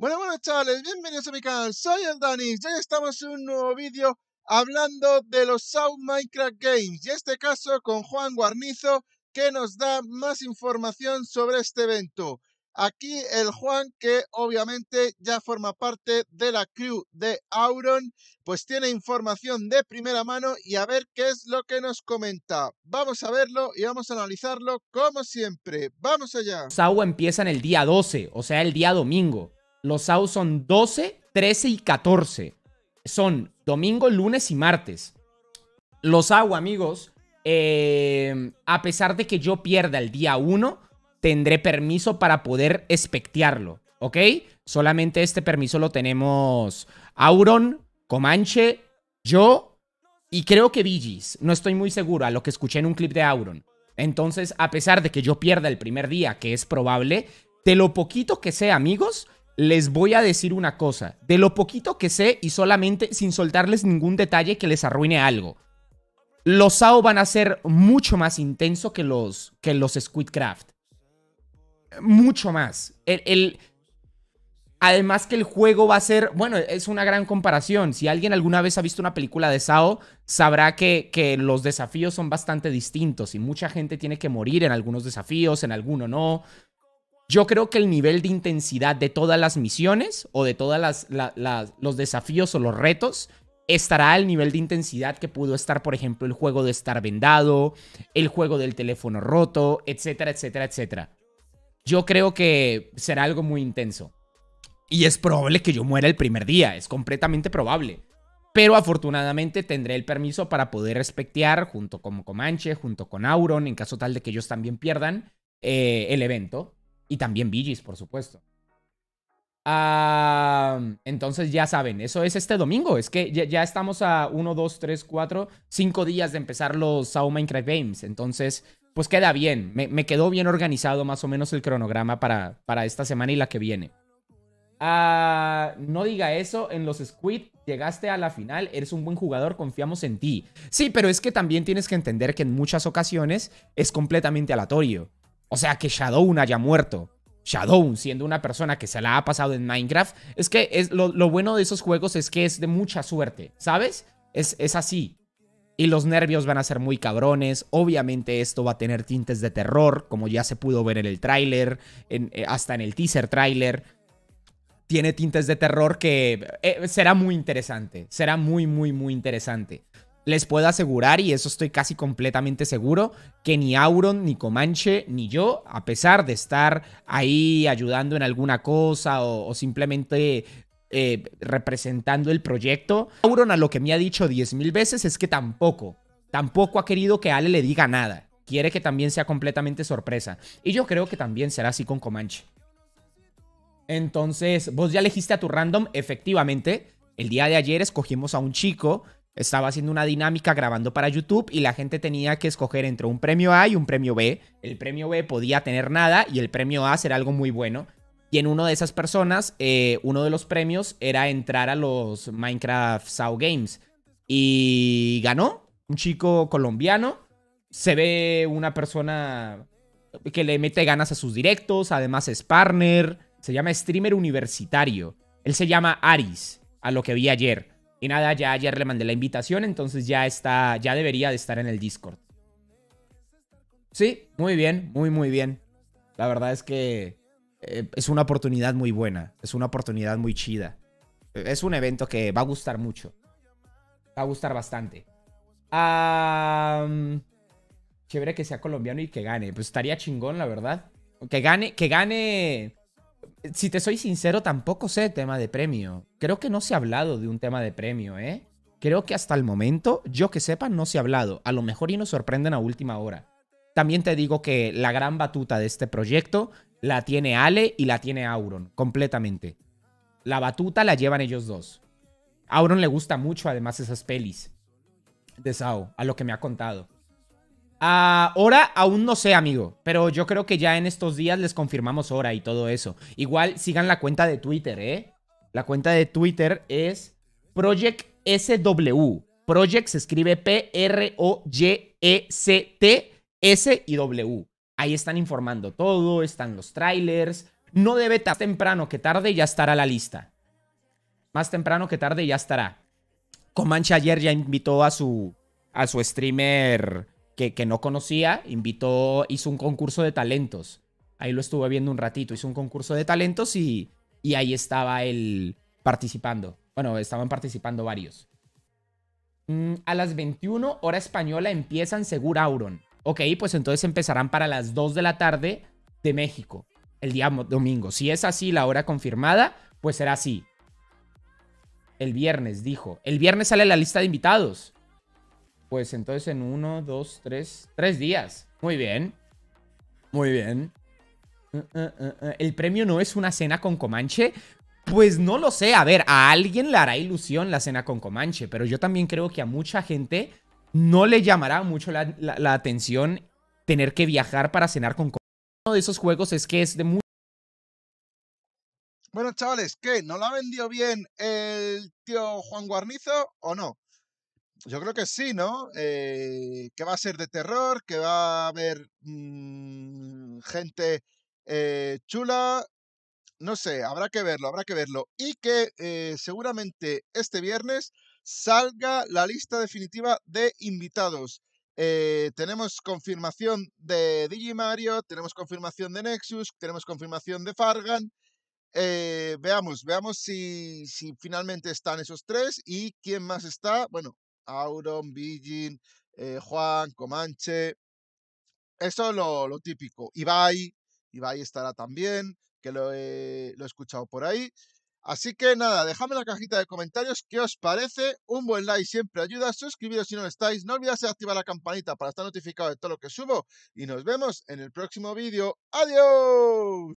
Bueno, bueno chavales, bienvenidos a mi canal, soy el y hoy estamos en un nuevo vídeo hablando de los South Minecraft Games, y en este caso con Juan Guarnizo, que nos da más información sobre este evento. Aquí el Juan, que obviamente ya forma parte de la crew de Auron, pues tiene información de primera mano y a ver qué es lo que nos comenta. Vamos a verlo y vamos a analizarlo como siempre. ¡Vamos allá! Sau empieza en el día 12, o sea, el día domingo. Los SAUs son 12, 13 y 14. Son domingo, lunes y martes. Los hago, amigos. Em, a pesar de que yo pierda el día 1, tendré permiso para poder espectearlo. ¿Ok? Solamente este permiso lo tenemos Auron, Comanche, yo y creo que Vigis. No estoy muy segura a lo que escuché en un clip de Auron. Entonces, a pesar de que yo pierda el primer día, que es probable, de lo poquito que sea, amigos, les voy a decir una cosa. De lo poquito que sé y solamente sin soltarles ningún detalle que les arruine algo. Los SAO van a ser mucho más intenso que los, que los Squidcraft. Mucho más. además que el juego va a ser, bueno, es una gran comparación. Si alguien alguna vez ha visto una película de SAO, sabrá que, que los desafíos son bastante distintos y mucha gente tiene que morir en algunos desafíos, en alguno no. Yo creo que el nivel de intensidad de todas las misiones o de todos los desafíos o los retos estará al nivel de intensidad que pudo estar, por ejemplo, el juego de estar vendado, el juego del teléfono roto, etcétera, etcétera, etcétera. Yo creo que será algo muy intenso. Y es probable que yo muera el primer día, es completamente probable. Pero afortunadamente tendré el permiso para poder respectear junto con Comanche, junto con Auron, en caso tal de que ellos también pierdan eh, el evento. Y también Vigis, por supuesto. Ah, entonces ya saben, eso es este domingo. Es que ya, estamos a 1, 2, 3, 4, 5 días de empezar los SAO Minecraft Games. Entonces, pues queda bien. Me, quedó bien organizado más o menos el cronograma para, para esta semana y la que viene. Ah, no diga eso, en los Squid llegaste a la final, eres un buen jugador, confiamos en ti. Sí, pero es que también tienes que entender que en muchas ocasiones es completamente aleatorio. O sea que Shadow haya muerto. Shadow, siendo una persona que se la ha pasado en Minecraft, es que es lo, bueno de esos juegos es que es de mucha suerte, ¿sabes? Es, es, así. Y los nervios van a ser muy cabrones. Obviamente esto va a tener tintes de terror, como ya se pudo ver en el tráiler, eh, hasta en el teaser tráiler. Tiene tintes de terror que eh, será muy interesante. Será muy, muy, muy interesante les puedo asegurar, y eso estoy casi completamente seguro, que ni Auron, ni Comanche, ni yo, a pesar de estar ahí ayudando en alguna cosa o, simplemente eh, representando el proyecto, Auron a lo que me ha dicho 10.000 veces es que tampoco, tampoco ha querido que Ale le diga nada. Quiere que también sea completamente sorpresa. Y yo creo que también será así con Comanche. Entonces, vos ya elegiste a tu random, efectivamente. El día de ayer escogimos a un chico estaba haciendo una dinámica grabando para YouTube y la gente tenía que escoger entre un premio A y un premio B. El premio B podía tener nada y el premio A ser algo muy bueno. Y en uno de esas personas, eh, uno de los premios era entrar a los Minecraft Sao Games. Y ganó un chico colombiano. Se ve una persona que le mete ganas a sus directos. Además es partner. Se llama streamer universitario. Él se llama Aris, a lo que vi ayer. Y nada, ya ayer le mandé la invitación, entonces ya está, ya debería de estar en el Discord. Sí, muy bien, muy, muy bien. La verdad es que eh, es una oportunidad muy buena, es una oportunidad muy chida. Es un evento que va a gustar mucho. Va a gustar bastante. chévere que sea colombiano y que gane. Pues estaría chingón, la verdad. Que gane, que gane si te soy sincero, tampoco sé tema de premio. Creo que no se ha hablado de un tema de premio, ¿eh? Creo que hasta el momento, yo que sepa, no se ha hablado. A lo mejor y nos sorprenden a última hora. También te digo que la gran batuta de este proyecto la tiene Ale y la tiene Auron, completamente. La batuta la llevan ellos dos. Auron le gusta mucho además esas pelis de Sao, a lo que me ha contado ahora aún no sé, amigo, pero yo creo que ya en estos días les confirmamos hora y todo eso. Igual sigan la cuenta de Twitter, ¿eh? La cuenta de Twitter es Project SW. Project se escribe P-R-O-Y-E-C-T S y W. Ahí están informando todo, están los trailers. No debe tardar temprano que tarde ya estará la lista. Más temprano que tarde ya estará. Comanche ayer ya invitó a su a su streamer que, no conocía, invitó, hizo un concurso de talentos. Ahí lo estuve viendo un ratito, hizo un concurso de talentos y, y ahí estaba él participando. Bueno, estaban participando varios. Mm, a las 21 hora española empiezan Segura Auron. Ok, pues entonces empezarán para las 2 de la tarde de México, el día domingo. Si es así la hora confirmada, pues será así. El viernes, dijo. El viernes sale la lista de invitados. Pues entonces en uno, dos, tres, tres días. Muy bien. Muy bien. Eh, eh, eh, ¿El premio no es una cena con Comanche? Pues no lo sé. A ver, a alguien le hará ilusión la cena con Comanche, pero yo también creo que a mucha gente no le llamará mucho la, atención tener que viajar para cenar con Comanche. Uno de esos juegos es que es de muy... Bueno, chavales, ¿qué? ¿No la vendió bien el tío Juan Guarnizo o no? Yo creo que sí, ¿no? Eh, que va a ser de terror, que va a haber mm, gente eh, chula. No sé, habrá que verlo, habrá que verlo. Y que eh, seguramente este viernes salga la lista definitiva de invitados. tenemos confirmación de Digimario, tenemos confirmación de Nexus, tenemos confirmación de Fargan. veamos, veamos si, finalmente están esos tres y quién más está. Bueno, Auron, Virgin, eh, Juan, Comanche. Eso es lo, típico. Ibai, Ibai estará también, que lo he, escuchado por ahí. Así que nada, dejadme en la cajita de comentarios qué os parece. Un buen like siempre ayuda. Suscribiros si no lo estáis. No olvidéis activar la campanita para estar notificado de todo lo que subo. Y nos vemos en el próximo vídeo. ¡Adiós!